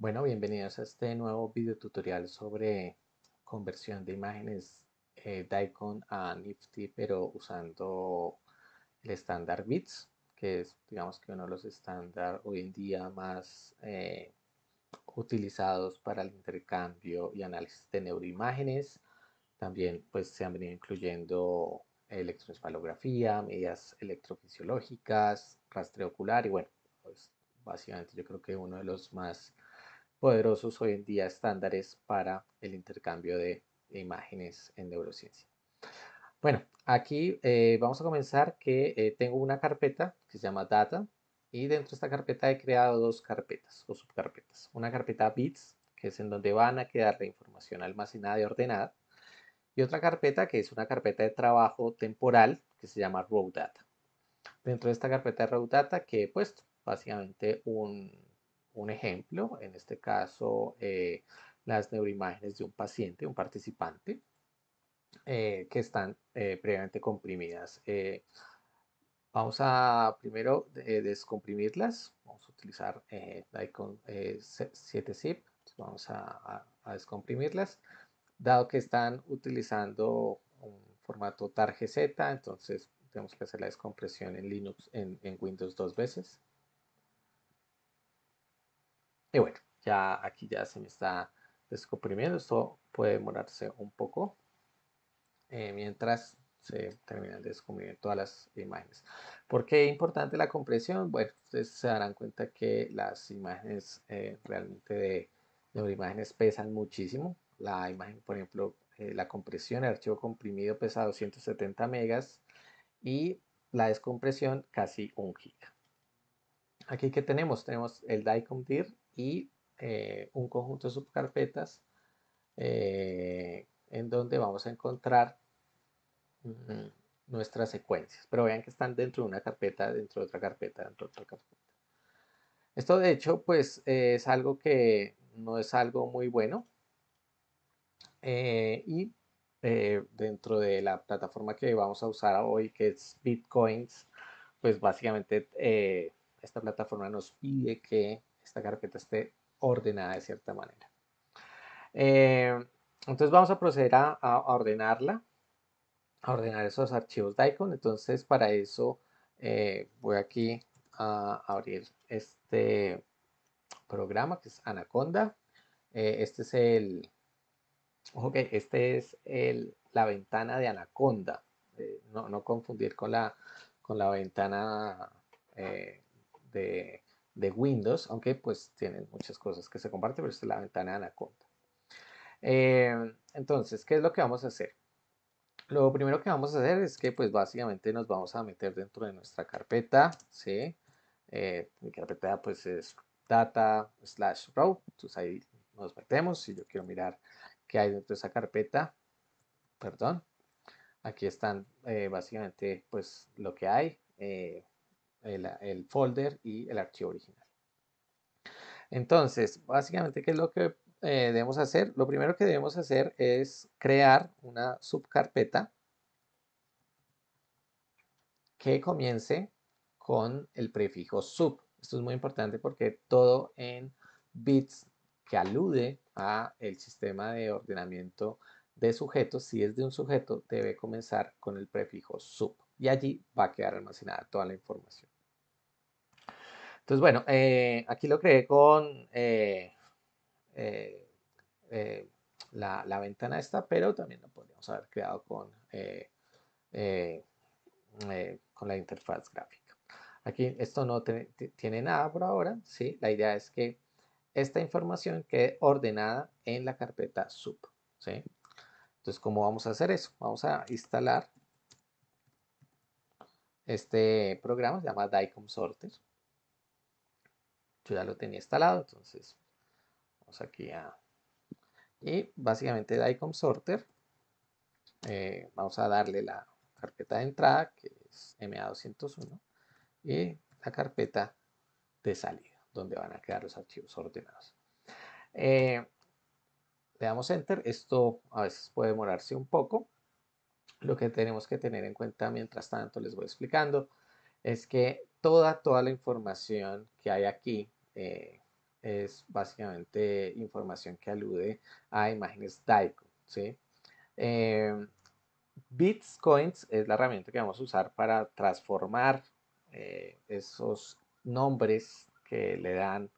Bueno, bienvenidos a este nuevo video tutorial sobre conversión de imágenes eh, DICON a NIFTI, pero usando el estándar bits, que es, digamos que uno de los estándar hoy en día más eh, utilizados para el intercambio y análisis de neuroimágenes. También, pues, se han venido incluyendo electroencefalografía, medidas electrofisiológicas, rastreo ocular y bueno, pues, básicamente yo creo que uno de los más poderosos hoy en día estándares para el intercambio de imágenes en neurociencia. Bueno, aquí eh, vamos a comenzar que eh, tengo una carpeta que se llama Data y dentro de esta carpeta he creado dos carpetas o subcarpetas. Una carpeta Bits, que es en donde van a quedar la información almacenada y ordenada, y otra carpeta que es una carpeta de trabajo temporal que se llama Raw Data. Dentro de esta carpeta de Raw Data que he puesto básicamente un, un ejemplo, en este caso eh, las neuroimágenes de un paciente, un participante, eh, que están eh, previamente comprimidas. vamos a primero descomprimirlas, vamos a utilizar la icon 7-zip, vamos a, descomprimirlas, dado que están utilizando un formato tar.gz, entonces tenemos que hacer la descompresión en Linux, en, Windows dos veces. Y bueno, ya aquí ya se me está descomprimiendo. Esto puede demorarse un poco eh, mientras se termina el descomprimir todas las imágenes. ¿Por qué es importante la compresión? Bueno, ustedes se darán cuenta que las imágenes eh, realmente de imágenes pesan muchísimo. La imagen, por ejemplo, eh, la compresión, el archivo comprimido pesa 270 megas y la descompresión casi 1 giga. Aquí que tenemos, tenemos el DICOM DIR y eh, un conjunto de subcarpetas eh, en donde vamos a encontrar mm, nuestras secuencias. Pero vean que están dentro de una carpeta, dentro de otra carpeta, dentro de otra carpeta. Esto de hecho pues eh, es algo que no es algo muy bueno. y dentro de la plataforma que vamos a usar hoy que es Bitcoins, pues básicamente esta plataforma nos pide que esta carpeta esté ordenada de cierta manera. Eh, entonces vamos a proceder a, ordenarla, a ordenar esos archivos icon Entonces para eso eh, voy aquí a abrir este programa que es Anaconda. Eh, este es el, que este es el, la ventana de Anaconda. No, no, confundir con la, con la ventana de de Windows, aunque pues tienen muchas cosas que se comparten, pero esta es la ventana de Anaconda. Em, entonces, ¿qué es lo que vamos a hacer? Lo primero que vamos a hacer es que pues básicamente nos vamos a meter dentro de nuestra carpeta, ¿sí? Eh, mi carpeta pues es data slash row, entonces ahí nos metemos, si yo quiero mirar qué hay dentro de esa carpeta, perdón, aquí están eh, básicamente pues lo que hay, eh, el, folder y el archivo original. Entonces, básicamente, ¿qué es lo que eh, debemos hacer? Lo primero que debemos hacer es crear una subcarpeta que comience con el prefijo sub. Esto es muy importante porque todo en bits que alude a el sistema de ordenamiento de sujetos, si es de un sujeto, debe comenzar con el prefijo sub y allí va a quedar almacenada toda la información. Entonces, bueno, eh, aquí lo creé con eh, eh, la, ventana esta, pero también lo podríamos haber creado con, con la interfaz gráfica. Aquí esto no tiene nada por ahora, ¿sí? La idea es que esta información quede ordenada en la carpeta sub, ¿sí? Entonces, ¿cómo vamos a hacer eso? Vamos a instalar este programa, se llama DICOM Sorter. Yo ya lo tenía instalado, entonces vamos aquí a... Y básicamente DICOM Sorter, eh, vamos a darle la carpeta de entrada, que es MA201, y la carpeta de salida, donde van a quedar los archivos ordenados. Eh, le damos Enter. Esto a veces puede demorarse un poco. Lo que tenemos que tener en cuenta mientras tanto les voy explicando es que toda, toda la información que hay aquí eh, es básicamente información que alude a imágenes DAICO. ¿sí? Eh, Bitcoins es la herramienta que vamos a usar para transformar eh, esos nombres que le dan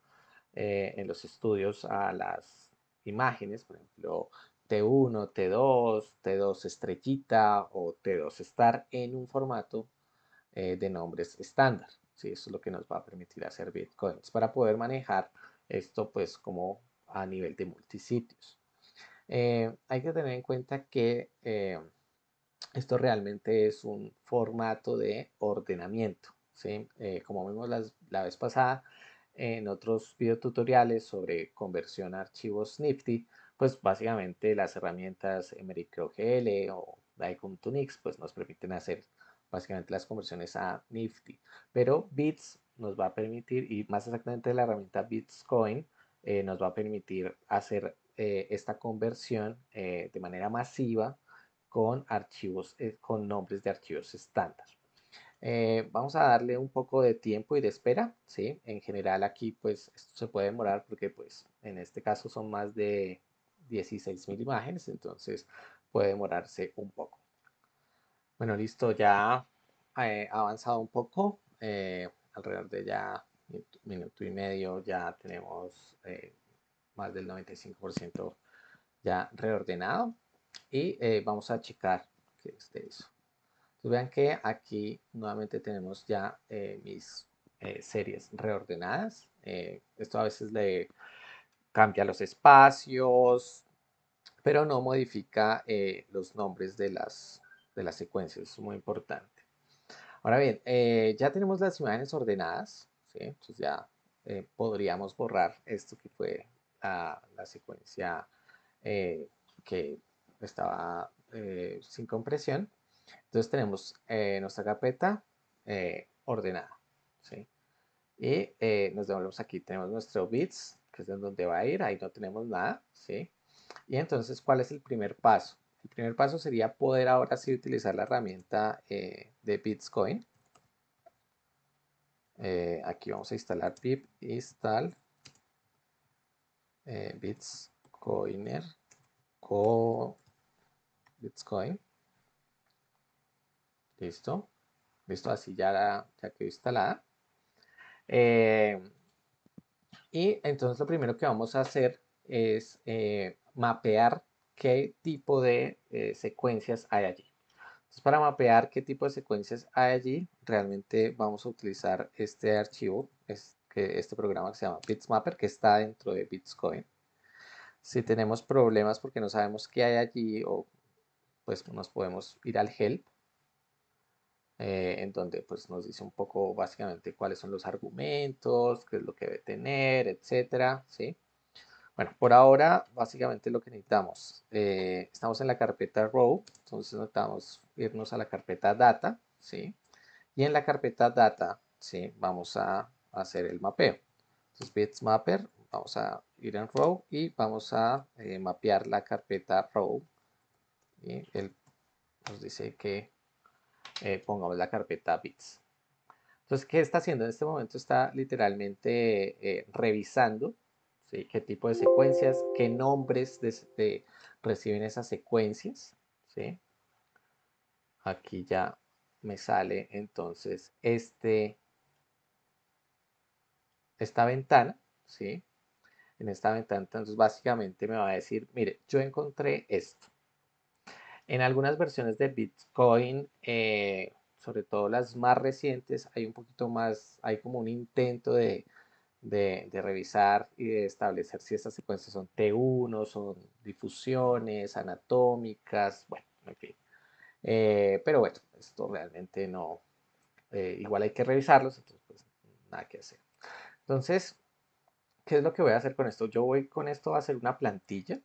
en los estudios a las imágenes, por ejemplo, T1, T2, T2 estrellita o T2 star en un formato eh, de nombres estándar. Sí, eso es lo que nos va a permitir hacer bitcoins para poder manejar esto pues como a nivel de multisitios. Eh, hay que tener en cuenta que eh, esto realmente es un formato de ordenamiento. como vimos la vez pasada, en otros videotutoriales sobre conversión a archivos Nifty, pues básicamente las herramientas GL o Daikun pues nos permiten hacer básicamente las conversiones a Nifty. Pero Bits nos va a permitir, y más exactamente la herramienta Bitscoin, eh, nos va a permitir hacer eh, esta conversión eh, de manera masiva con archivos, con nombres de archivos estándar. Eh, vamos a darle un poco de tiempo y de espera, ¿sí? En general aquí pues esto se puede demorar porque pues en este caso son más de 16.000 imágenes, entonces puede demorarse un poco. Bueno, listo, ya ha eh, avanzado un poco, eh, alrededor de ya minuto y medio ya tenemos más del 95% ya reordenado y vamos a checar que esté eso. Entonces, vean que aquí nuevamente tenemos ya eh, mis eh, series reordenadas. Eh, esto a veces le cambia los espacios, pero no modifica los nombres de las, de las secuencias. Es muy importante. Ahora bien, ya tenemos las imágenes ordenadas. Entonces ya podríamos borrar esto que fue la secuencia que estaba sin compresión. Entonces tenemos eh, nuestra carpeta eh, ordenada. ¿sí? Y eh, nos devolvemos aquí. Tenemos nuestro bits, que es de donde va a ir. Ahí no tenemos nada. ¿sí? Y entonces, ¿cuál es el primer paso? El primer paso sería poder ahora sí utilizar la herramienta de Bitcoin. aquí vamos a instalar pip install eh, bitcoiner co bitcoin Listo. Listo, así ya, ya quedó instalada. Eh, y entonces lo primero que vamos a hacer es eh, mapear qué tipo de eh, secuencias hay allí. Entonces, para mapear qué tipo de secuencias hay allí, realmente vamos a utilizar este archivo, este, este programa que se llama Bitsmapper, que está dentro de BitsCoin. Si tenemos problemas porque no sabemos qué hay allí, o pues nos podemos ir al help eh, en donde pues, nos dice un poco básicamente cuáles son los argumentos, qué es lo que debe tener, etc. ¿sí? Bueno, por ahora básicamente lo que necesitamos, eh, estamos en la carpeta row, entonces necesitamos irnos a la carpeta data, ¿sí? Y en la carpeta data, ¿sí? Vamos a hacer el mapeo. Entonces bitsmapper, vamos a ir en row y vamos a eh, mapear la carpeta row. Y él nos dice que eh, pongamos la carpeta bits. Entonces, ¿qué está haciendo en este momento? Está literalmente eh, revisando ¿sí? qué tipo de secuencias, qué nombres eh, reciben esas secuencias. ¿sí? Aquí ya me sale entonces este, esta ventana. ¿sí? En esta ventana, entonces básicamente me va a decir, mire, yo encontré esto. En algunas versiones de Bitcoin, eh, sobre todo las más recientes, hay un poquito más, hay como un intento de, revisar y de establecer si estas secuencias son T1, son difusiones anatómicas, bueno, en fin. Eh, pero bueno, esto realmente no, eh, igual hay que revisarlos, entonces pues nada que hacer. Entonces, ¿qué es lo que voy a hacer con esto? Yo voy con esto a hacer una plantilla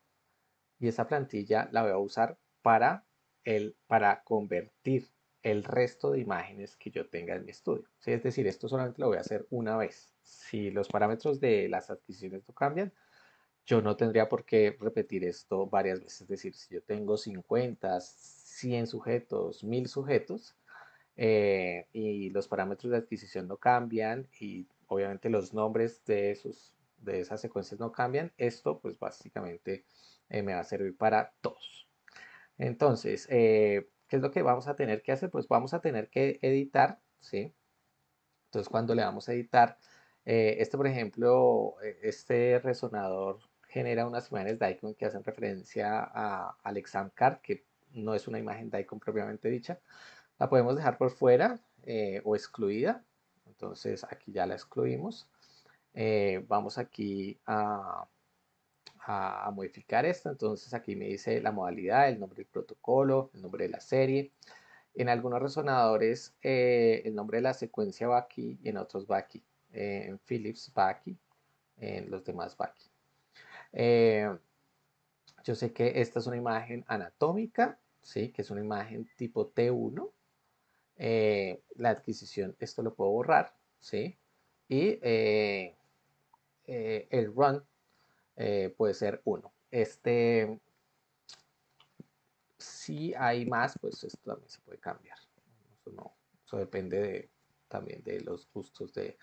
y esa plantilla la voy a usar para, el, para convertir el resto de imágenes que yo tenga en mi estudio. Es decir, esto solamente lo voy a hacer una vez. Si los parámetros de las adquisiciones no cambian, yo no tendría por qué repetir esto varias veces. Es decir, si yo tengo 50, 100 sujetos, 1000 sujetos, eh, y los parámetros de adquisición no cambian y obviamente los nombres de, de esas secuencias no cambian, esto pues básicamente eh, me va a servir para todos. Entonces, eh, ¿qué es lo que vamos a tener que hacer? Pues vamos a tener que editar, ¿sí? Entonces, cuando le vamos a editar, eh, este, por ejemplo, eh, este resonador genera unas imágenes icon que hacen referencia a, al Card, que no es una imagen de icon propiamente dicha. La podemos dejar por fuera o excluida. Entonces, aquí ya la excluimos. vamos aquí a a, modificar esto. Entonces aquí me dice la modalidad, el nombre del protocolo, el nombre de la serie. En algunos resonadores eh, el nombre de la secuencia va aquí y en otros va aquí. Eh, en Philips va aquí, en los demás va aquí. Eh, yo sé que esta es una imagen anatómica, ¿sí? que es una imagen tipo T1. la adquisición, esto lo puedo borrar, ¿sí? y el run eh, puede ser uno. Este, si hay más, pues esto también se puede cambiar. Eso, depende también de los gustos de...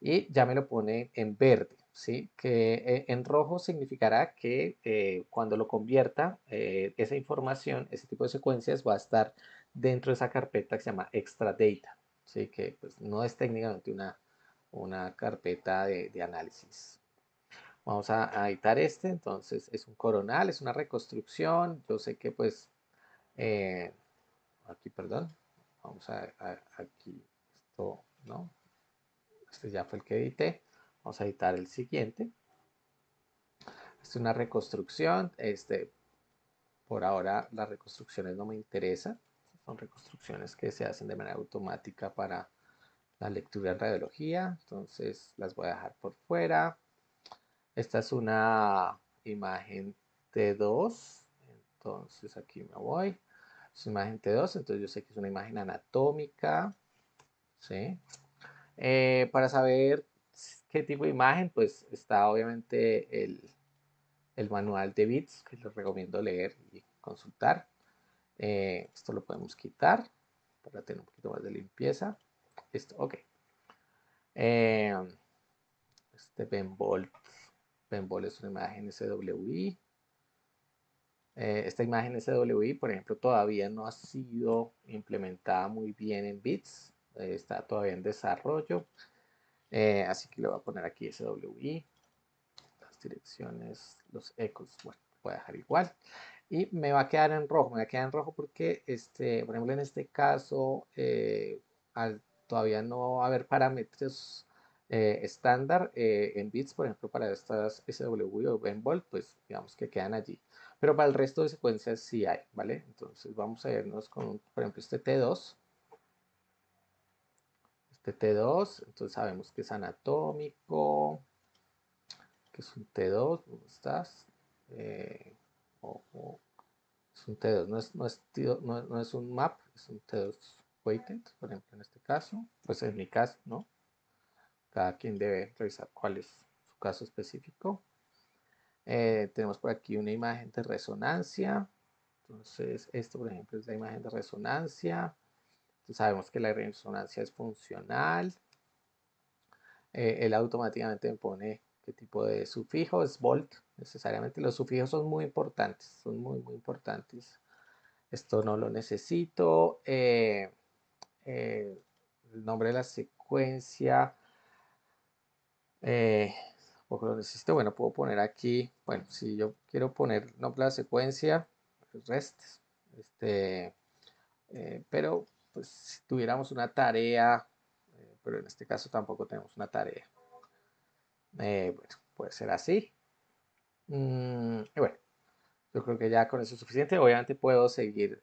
Y ya me lo pone en verde, ¿sí? Que eh, en rojo significará que eh, cuando lo convierta, esa información, ese tipo de secuencias va a estar dentro de esa carpeta que se llama extra data, Así Que pues, no es técnicamente una, carpeta de análisis, Vamos a, editar este, entonces es un coronal, es una reconstrucción. Yo sé que pues, eh, aquí, perdón, vamos a, aquí, esto, ¿no? Este ya fue el que edité. Vamos a editar el siguiente. Es una reconstrucción. Este, por ahora las reconstrucciones no me interesan. Son reconstrucciones que se hacen de manera automática para la lectura en radiología. Entonces las voy a dejar por fuera. Esta es una imagen T2. Entonces aquí me voy. Es una imagen T2, entonces yo sé que es una imagen anatómica. Eh, para saber qué tipo de imagen, pues está obviamente el, manual de bits que les recomiendo leer y consultar. Eh, esto lo podemos quitar para tener un poquito más de limpieza. Esto, ok. Eh, este Benvolt en es una imagen SWI. Eh, esta imagen SWI, por ejemplo, todavía no ha sido implementada muy bien en Bits. Eh, está todavía en desarrollo. Eh, así que le voy a poner aquí SWI. Las direcciones, los ecos. Bueno, voy a dejar igual. Y me va a quedar en rojo. Me va a quedar en rojo porque, este, por ejemplo, en este caso, todavía no va a haber parámetros eh, estándar eh, en bits, por ejemplo, para estas SW o volt, pues digamos que quedan allí. Pero para el resto de secuencias sí hay, ¿vale? Entonces vamos a irnos con, por ejemplo, este T2. Este T2, entonces sabemos que es anatómico, que es un T2, ¿dónde estás? Eh, es un T2, no es, no, es no, no es un map, es un T2 weighted, por ejemplo, en este caso, pues en mi caso, ¿no? Cada quien debe revisar cuál es su caso específico. Eh, tenemos por aquí una imagen de resonancia. Entonces, esto, por ejemplo, es la imagen de resonancia. sabemos que la resonancia es funcional. Eh, él automáticamente me pone qué tipo de sufijo es volt. Necesariamente los sufijos son muy importantes, son muy, muy importantes. Esto no lo necesito. Eh, el nombre de la secuencia eh, bueno, puedo poner aquí, bueno, si yo quiero poner nombre la secuencia, rest, este, eh, pero pues si tuviéramos una tarea, eh, pero en este caso tampoco tenemos una tarea. Eh, bueno, puede ser así. Mm, y bueno, yo creo que ya con eso es suficiente. Obviamente puedo seguir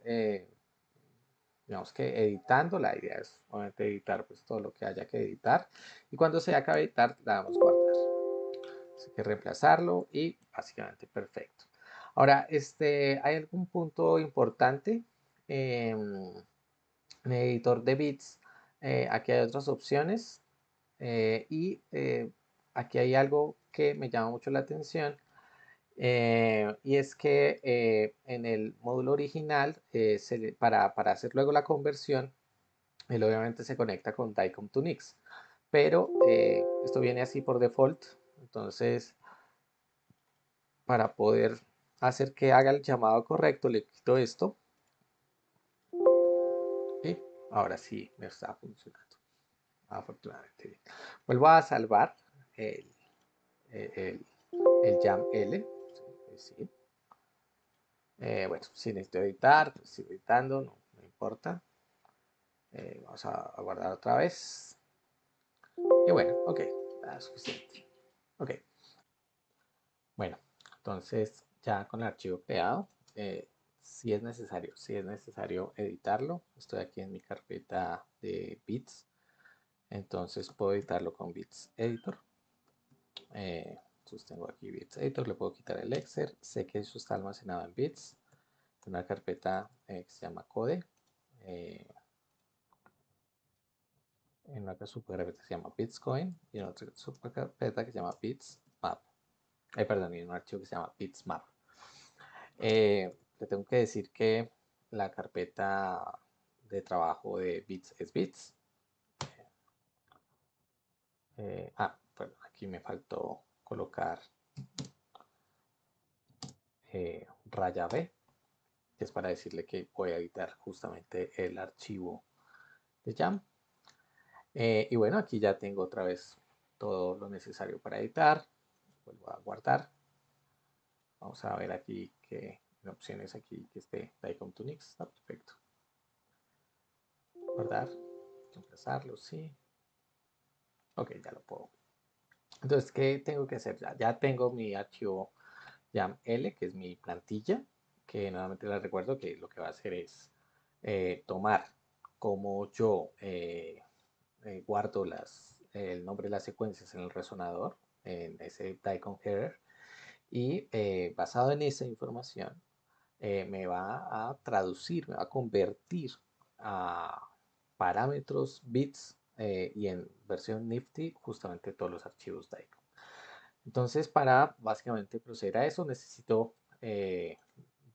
digamos que editando, la idea es obviamente editar pues todo lo que haya que editar y cuando se acabe de editar damos guardar. Así que reemplazarlo y básicamente perfecto. Ahora, este, hay algún punto importante em, en el editor de bits. Eh, aquí hay otras opciones eh, y eh, aquí hay algo que me llama mucho la atención eh, y es que eh, en el módulo original, eh, para, hacer luego la conversión, él obviamente se conecta con DICOM to Nix. Pero esto viene así por default. Entonces, para poder hacer que haga el llamado correcto, le quito esto. Y ahora sí me está funcionando. Afortunadamente bien. Vuelvo a salvar el, el, el jam L. Eh, sí. Eh, bueno, si necesito editar, pues, sigo editando, no, importa. Eh, vamos a, guardar otra vez. Y bueno, ok, suficiente. Ok. Bueno, entonces ya con el archivo creado, si es necesario, si es necesario editarlo, estoy aquí en mi carpeta de bits, entonces puedo editarlo con bits editor tengo aquí bits editor, le puedo quitar el exer. Sé que eso está almacenado en bits. En una carpeta eh, que se llama code. Eh, en una subcarpeta que se llama Bitcoin y en otra carpeta que se llama bits map eh, perdón, y en un archivo que se llama bits map le tengo que decir que la carpeta de trabajo de bits es bits. ah, bueno aquí me faltó colocar eh, raya B, que es para decirle que voy a editar justamente el archivo de Jam eh, y bueno, aquí ya tengo otra vez todo lo necesario para editar. Vuelvo a guardar. Vamos a ver aquí que opciones aquí que esté Dicom to Nix. Ah, perfecto. Guardar. empezarlo, sí. Ok, ya lo puedo entonces, ¿qué tengo que hacer? Ya, tengo mi archivo YAML, que es mi plantilla, que nuevamente les recuerdo que lo que va a hacer es eh, tomar como yo eh, eh, guardo el nombre de las secuencias en el resonador, en ese DICON header, y basado en esa información me va a traducir, me va a convertir a parámetros bits eh, y en versión Nifty justamente todos los archivos de Entonces para básicamente proceder a eso necesito eh,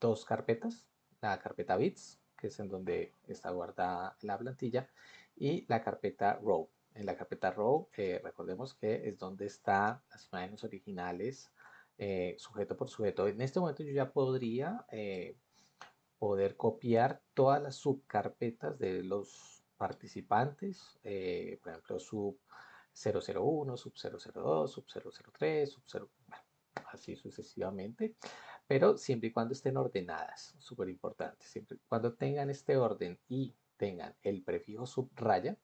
dos carpetas, la carpeta bits, que es en donde está guardada la plantilla, y la carpeta row. En la carpeta row eh, recordemos que es donde están las imágenes originales sujeto por sujeto. En este momento yo ya podría poder copiar todas las subcarpetas de los participantes, eh, por ejemplo, sub 001, sub 002, sub 003, sub 0, así sucesivamente, pero siempre y cuando estén ordenadas, súper importante, siempre y cuando tengan este orden y tengan el prefijo subraya,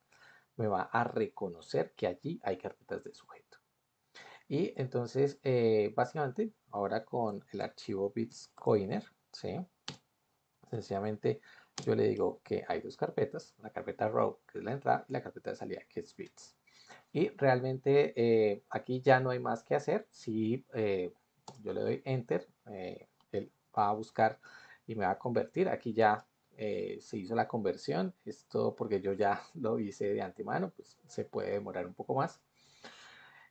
me va a reconocer que allí hay carpetas de sujeto. Y entonces, eh, básicamente, ahora con el archivo bits.coiner, ¿sí? sencillamente yo le digo que hay dos carpetas, la carpeta row, que es la entrada, y la carpeta de salida, que es bits. Y realmente eh, aquí ya no hay más que hacer. Si eh, yo le doy enter, eh, él va a buscar y me va a convertir. Aquí ya se hizo la conversión. Esto porque yo ya lo hice de antemano, pues se puede demorar un poco más.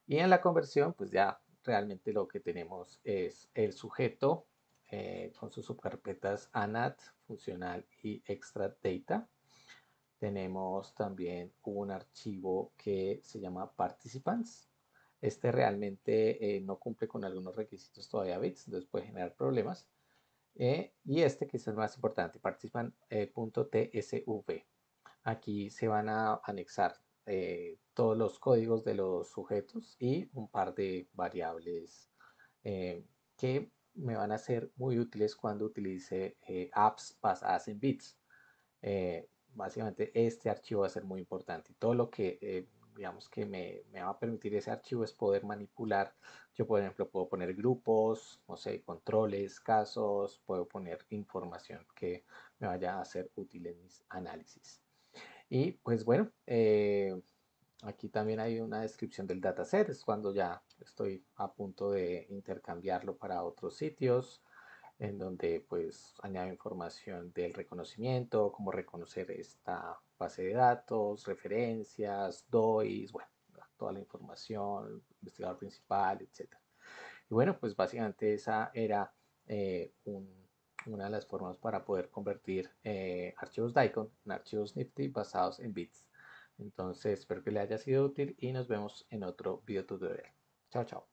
Y en la conversión, pues ya realmente lo que tenemos es el sujeto eh, con sus subcarpetas ANAT, funcional y extra data. Tenemos también un archivo que se llama participants. Este realmente eh, no cumple con algunos requisitos todavía bits, entonces puede generar problemas. Eh, y este que es el más importante, participant.tsv. Aquí se van a anexar todos los códigos de los sujetos y un par de variables que me van a ser muy útiles cuando utilice eh, apps basadas en bits. Eh, básicamente este archivo va a ser muy importante. Todo lo que eh, digamos que me, me, va a permitir ese archivo es poder manipular. Yo por ejemplo puedo poner grupos, no sé, controles, casos, puedo poner información que me vaya a ser útil en mis análisis. Y pues bueno, Aquí también hay una descripción del dataset, es cuando ya estoy a punto de intercambiarlo para otros sitios, en donde pues añado información del reconocimiento, cómo reconocer esta base de datos, referencias, DOIs, bueno, toda la información, investigador principal, etc. Y bueno, pues básicamente esa era eh, una de las formas para poder convertir eh, archivos DICON en archivos Nifty basados en bits. Entonces, espero que le haya sido útil y nos vemos en otro video tutorial. Chao, chao.